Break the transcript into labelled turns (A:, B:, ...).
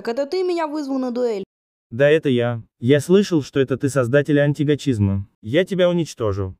A: Так это ты меня вызвал на дуэль?
B: Да это я. Я слышал, что это ты создатель антигачизма. Я тебя уничтожу.